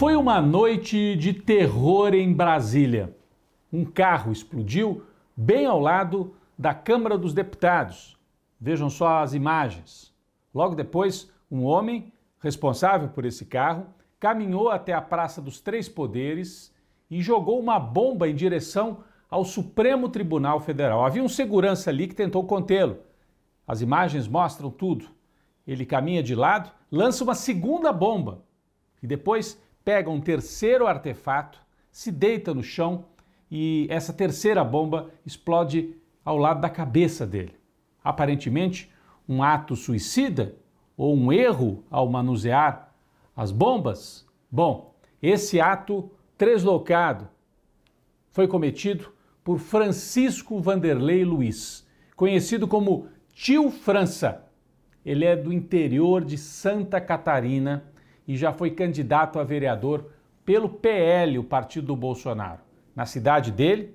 Foi uma noite de terror em Brasília. Um carro explodiu bem ao lado da Câmara dos Deputados. Vejam só as imagens. Logo depois, um homem responsável por esse carro caminhou até a Praça dos Três Poderes e jogou uma bomba em direção ao Supremo Tribunal Federal. Havia um segurança ali que tentou contê-lo. As imagens mostram tudo. Ele caminha de lado, lança uma segunda bomba e depois pega um terceiro artefato, se deita no chão e essa terceira bomba explode ao lado da cabeça dele. Aparentemente, um ato suicida ou um erro ao manusear as bombas? Bom, esse ato translocado foi cometido por Francisco Vanderlei Luiz, conhecido como Tio França. Ele é do interior de Santa Catarina e já foi candidato a vereador pelo PL, o partido do Bolsonaro. Na cidade dele,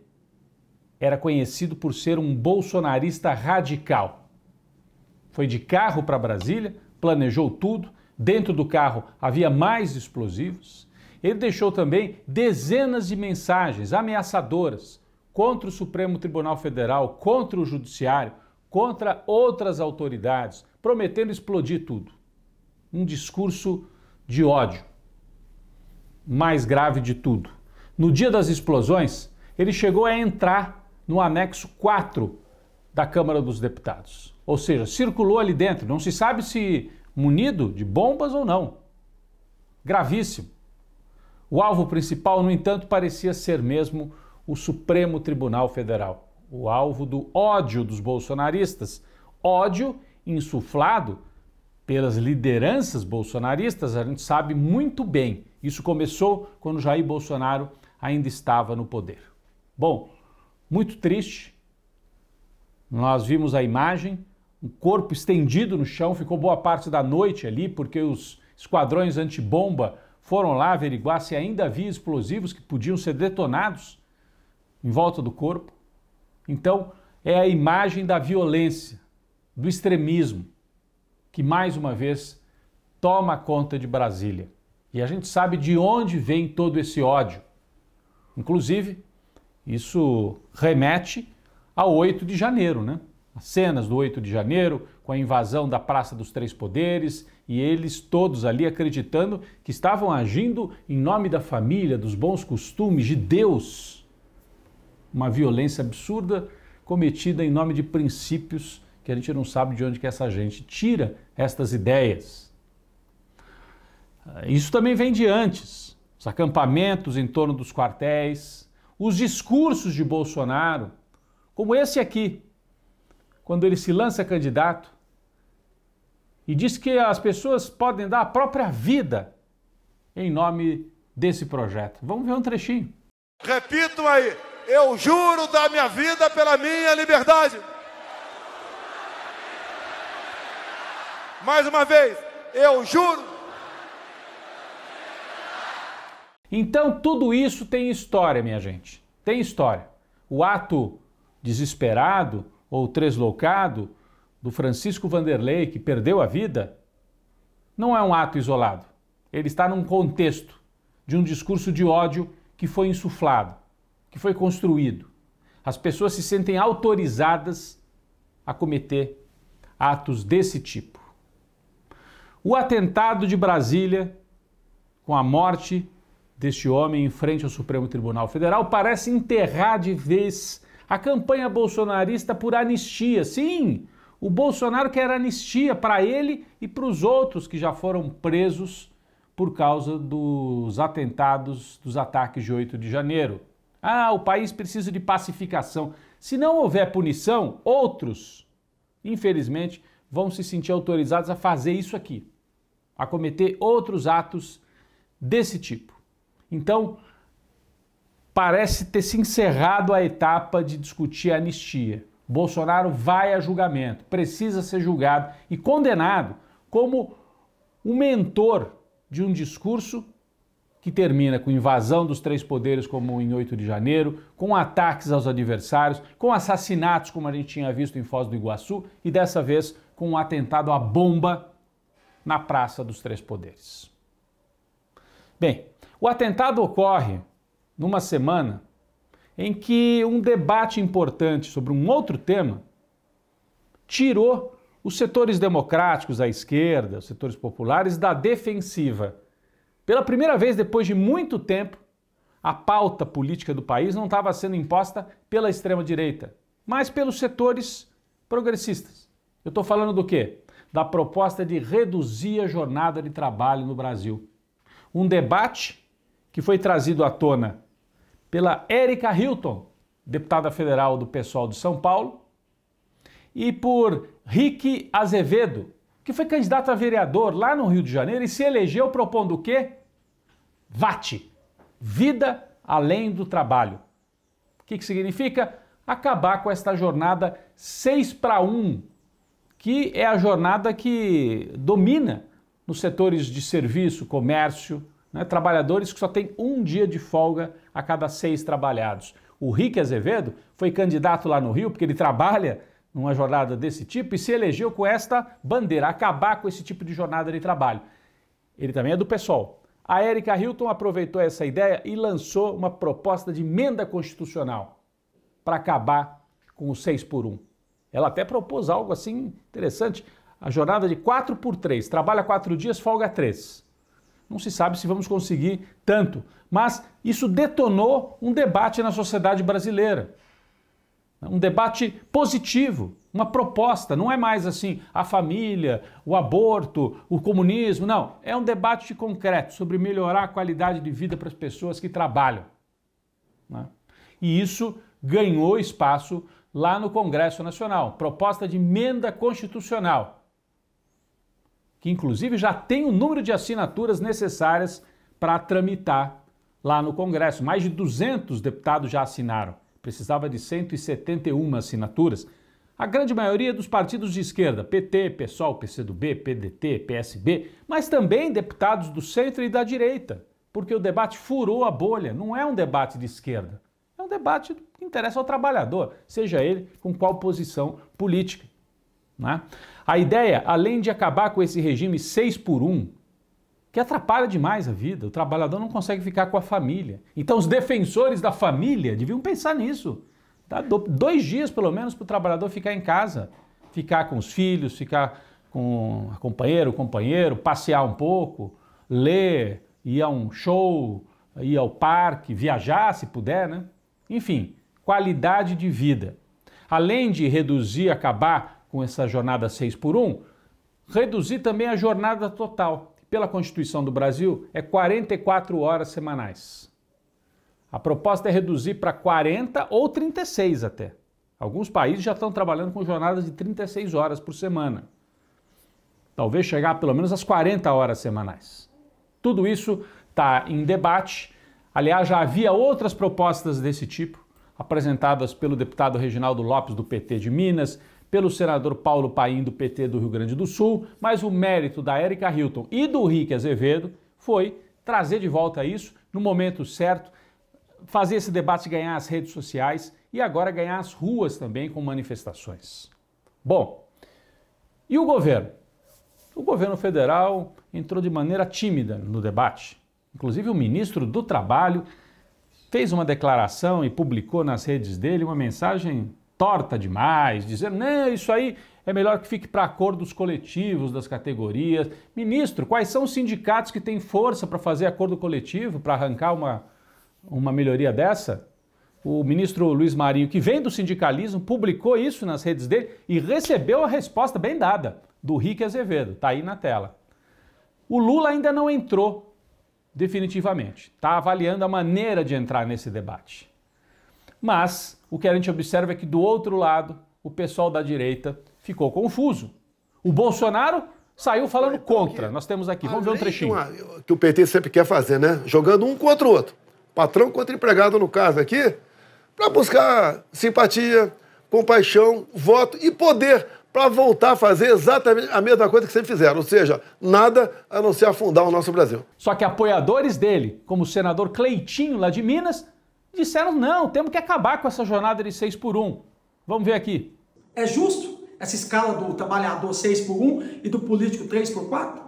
era conhecido por ser um bolsonarista radical. Foi de carro para Brasília, planejou tudo, dentro do carro havia mais explosivos. Ele deixou também dezenas de mensagens ameaçadoras contra o Supremo Tribunal Federal, contra o Judiciário, contra outras autoridades, prometendo explodir tudo. Um discurso de ódio. Mais grave de tudo, no dia das explosões, ele chegou a entrar no anexo 4 da Câmara dos Deputados. Ou seja, circulou ali dentro, não se sabe se munido de bombas ou não. Gravíssimo. O alvo principal, no entanto, parecia ser mesmo o Supremo Tribunal Federal, o alvo do ódio dos bolsonaristas, ódio insuflado pelas lideranças bolsonaristas, a gente sabe muito bem. Isso começou quando Jair Bolsonaro ainda estava no poder. Bom, muito triste. Nós vimos a imagem, um corpo estendido no chão, ficou boa parte da noite ali, porque os esquadrões antibomba foram lá averiguar se ainda havia explosivos que podiam ser detonados em volta do corpo. Então, é a imagem da violência, do extremismo que mais uma vez toma conta de Brasília. E a gente sabe de onde vem todo esse ódio. Inclusive, isso remete ao 8 de janeiro, né? As cenas do 8 de janeiro, com a invasão da Praça dos Três Poderes e eles todos ali acreditando que estavam agindo em nome da família, dos bons costumes, de Deus. Uma violência absurda cometida em nome de princípios que a gente não sabe de onde que essa gente tira estas ideias. Ah, isso também vem de antes. Os acampamentos em torno dos quartéis, os discursos de Bolsonaro, como esse aqui, quando ele se lança candidato e diz que as pessoas podem dar a própria vida em nome desse projeto. Vamos ver um trechinho. Repito aí, eu juro dar minha vida pela minha liberdade. Mais uma vez, eu juro. Então, tudo isso tem história, minha gente. Tem história. O ato desesperado ou tresloucado do Francisco Vanderlei, que perdeu a vida, não é um ato isolado. Ele está num contexto de um discurso de ódio que foi insuflado, que foi construído. As pessoas se sentem autorizadas a cometer atos desse tipo. O atentado de Brasília, com a morte deste homem em frente ao Supremo Tribunal Federal, parece enterrar de vez a campanha bolsonarista por anistia. Sim, o Bolsonaro quer anistia para ele e para os outros que já foram presos por causa dos atentados, dos ataques de 8 de janeiro. Ah, o país precisa de pacificação. Se não houver punição, outros, infelizmente, vão se sentir autorizados a fazer isso aqui a cometer outros atos desse tipo. Então, parece ter se encerrado a etapa de discutir a anistia. Bolsonaro vai a julgamento, precisa ser julgado e condenado como o mentor de um discurso que termina com invasão dos três poderes, como em 8 de janeiro, com ataques aos adversários, com assassinatos, como a gente tinha visto em Foz do Iguaçu, e dessa vez com um atentado à bomba na Praça dos Três Poderes. Bem, o atentado ocorre numa semana em que um debate importante sobre um outro tema tirou os setores democráticos, à esquerda, os setores populares da defensiva. Pela primeira vez depois de muito tempo, a pauta política do país não estava sendo imposta pela extrema-direita, mas pelos setores progressistas. Eu estou falando do quê? da proposta de reduzir a jornada de trabalho no Brasil. Um debate que foi trazido à tona pela Érica Hilton, deputada federal do PSOL de São Paulo, e por Rick Azevedo, que foi candidato a vereador lá no Rio de Janeiro e se elegeu propondo o quê? Vate, vida além do trabalho. O que, que significa? Acabar com esta jornada 6 para 1 que é a jornada que domina nos setores de serviço, comércio, né? trabalhadores que só têm um dia de folga a cada seis trabalhados. O Rick Azevedo foi candidato lá no Rio porque ele trabalha numa jornada desse tipo e se elegeu com esta bandeira, acabar com esse tipo de jornada de trabalho. Ele também é do PSOL. A Erika Hilton aproveitou essa ideia e lançou uma proposta de emenda constitucional para acabar com o seis por um. Ela até propôs algo assim interessante, a jornada de 4 por 3, trabalha 4 dias, folga 3. Não se sabe se vamos conseguir tanto, mas isso detonou um debate na sociedade brasileira. Um debate positivo, uma proposta, não é mais assim a família, o aborto, o comunismo, não. É um debate concreto sobre melhorar a qualidade de vida para as pessoas que trabalham. Né? E isso ganhou espaço lá no Congresso Nacional, proposta de emenda constitucional, que inclusive já tem o número de assinaturas necessárias para tramitar lá no Congresso. Mais de 200 deputados já assinaram, precisava de 171 assinaturas. A grande maioria dos partidos de esquerda, PT, PSOL, PCdoB, PDT, PSB, mas também deputados do centro e da direita, porque o debate furou a bolha, não é um debate de esquerda um debate que interessa ao trabalhador, seja ele com qual posição política. Né? A ideia, além de acabar com esse regime 6 por 1, que atrapalha demais a vida, o trabalhador não consegue ficar com a família. Então, os defensores da família deviam pensar nisso. Dá dois dias, pelo menos, para o trabalhador ficar em casa, ficar com os filhos, ficar com a companheira, o companheiro, passear um pouco, ler, ir a um show, ir ao parque, viajar, se puder, né? Enfim, qualidade de vida. Além de reduzir, acabar com essa jornada 6 por 1, reduzir também a jornada total. Pela Constituição do Brasil, é 44 horas semanais. A proposta é reduzir para 40 ou 36 até. Alguns países já estão trabalhando com jornadas de 36 horas por semana. Talvez chegar pelo menos às 40 horas semanais. Tudo isso está em debate Aliás, já havia outras propostas desse tipo, apresentadas pelo deputado Reginaldo Lopes, do PT de Minas, pelo senador Paulo Paim, do PT do Rio Grande do Sul, mas o mérito da Érica Hilton e do Rick Azevedo foi trazer de volta isso no momento certo, fazer esse debate ganhar as redes sociais e agora ganhar as ruas também com manifestações. Bom, e o governo? O governo federal entrou de maneira tímida no debate. Inclusive, o ministro do Trabalho fez uma declaração e publicou nas redes dele uma mensagem torta demais, dizendo: não, isso aí é melhor que fique para acordos coletivos das categorias. Ministro, quais são os sindicatos que têm força para fazer acordo coletivo, para arrancar uma, uma melhoria dessa? O ministro Luiz Marinho, que vem do sindicalismo, publicou isso nas redes dele e recebeu a resposta bem dada do Rick Azevedo, Está aí na tela. O Lula ainda não entrou definitivamente. Está avaliando a maneira de entrar nesse debate. Mas o que a gente observa é que do outro lado, o pessoal da direita ficou confuso. O Bolsonaro saiu falando então, contra. Nós temos aqui, vamos ver um trechinho. Eh, que o PT sempre quer fazer, né? Jogando um contra o outro. Patrão contra empregado, no caso aqui, para buscar simpatia, compaixão, voto e poder para voltar a fazer exatamente a mesma coisa que sempre fizeram, ou seja, nada a não ser afundar o nosso Brasil. Só que apoiadores dele, como o senador Cleitinho lá de Minas, disseram não, temos que acabar com essa jornada de 6 por 1. Vamos ver aqui. É justo essa escala do trabalhador 6 por 1 e do político 3 por 4?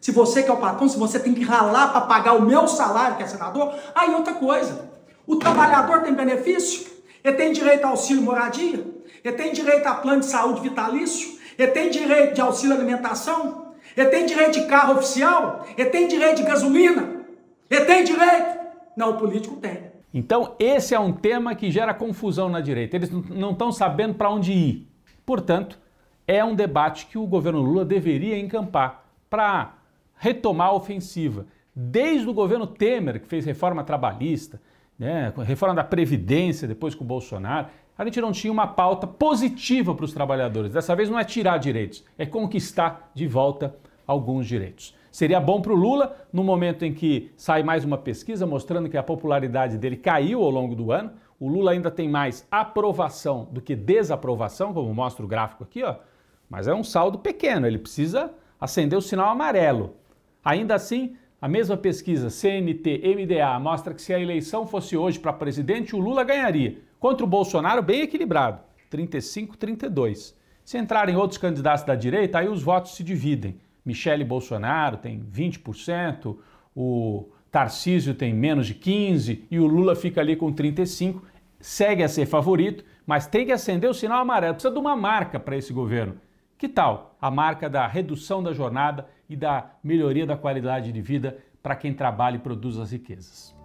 Se você que é o patrão, se você tem que ralar para pagar o meu salário, que é senador, aí outra coisa. O trabalhador tem benefício? Ele tem direito ao auxílio moradia? Ele tem direito a plano de saúde vitalício? Ele tem direito de auxílio alimentação? Ele tem direito de carro oficial? Ele tem direito de gasolina? Ele tem direito? Não, o político tem. Então, esse é um tema que gera confusão na direita. Eles não estão sabendo para onde ir. Portanto, é um debate que o governo Lula deveria encampar para retomar a ofensiva. Desde o governo Temer, que fez reforma trabalhista, né, reforma da Previdência depois com o Bolsonaro, a gente não tinha uma pauta positiva para os trabalhadores. Dessa vez não é tirar direitos, é conquistar de volta alguns direitos. Seria bom para o Lula, no momento em que sai mais uma pesquisa mostrando que a popularidade dele caiu ao longo do ano. O Lula ainda tem mais aprovação do que desaprovação, como mostra o gráfico aqui, ó. mas é um saldo pequeno, ele precisa acender o sinal amarelo. Ainda assim, a mesma pesquisa CNT-MDA mostra que se a eleição fosse hoje para presidente, o Lula ganharia Contra o Bolsonaro, bem equilibrado, 35-32. Se entrarem outros candidatos da direita, aí os votos se dividem. Michele Bolsonaro tem 20%, o Tarcísio tem menos de 15% e o Lula fica ali com 35%. Segue a ser favorito, mas tem que acender o sinal amarelo. Precisa de uma marca para esse governo. Que tal a marca da redução da jornada e da melhoria da qualidade de vida para quem trabalha e produz as riquezas?